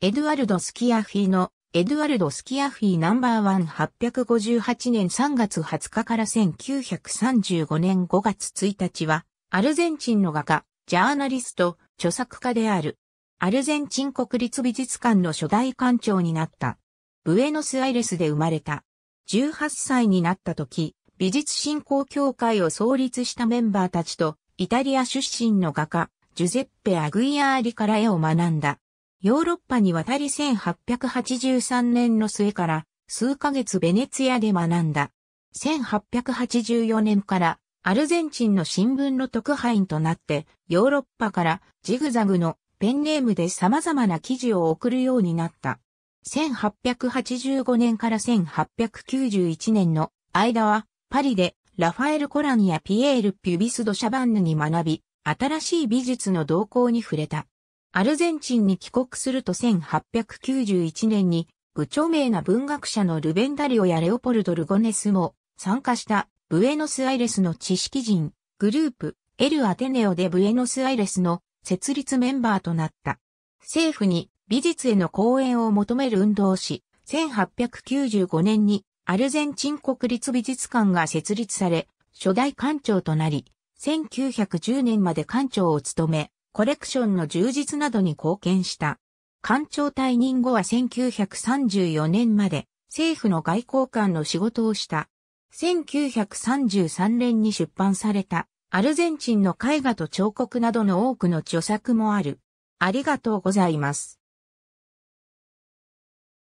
エドゥアルド・スキアフィーの、エドゥアルド・スキアフィーナンバーワン858年3月20日から1935年5月1日は、アルゼンチンの画家、ジャーナリスト、著作家である。アルゼンチン国立美術館の初代館長になった。ブエノスアイレスで生まれた。18歳になった時、美術振興協会を創立したメンバーたちと、イタリア出身の画家、ジュゼッペ・アグイアーリから絵を学んだ。ヨーロッパに渡り1883年の末から数ヶ月ベネツィアで学んだ。1884年からアルゼンチンの新聞の特派員となってヨーロッパからジグザグのペンネームで様々な記事を送るようになった。1885年から1891年の間はパリでラファエル・コランやピエール・ピュビス・ド・シャバンヌに学び、新しい美術の動向に触れた。アルゼンチンに帰国すると1891年に、部著名な文学者のルベンダリオやレオポルド・ルゴネスも参加したブエノスアイレスの知識人グループエル・アテネオでブエノスアイレスの設立メンバーとなった。政府に美術への講演を求める運動し、1895年にアルゼンチン国立美術館が設立され、初代館長となり、1910年まで館長を務め、コレクションの充実などに貢献した。官庁退任後は1934年まで政府の外交官の仕事をした。1933年に出版されたアルゼンチンの絵画と彫刻などの多くの著作もある。ありがとうございます。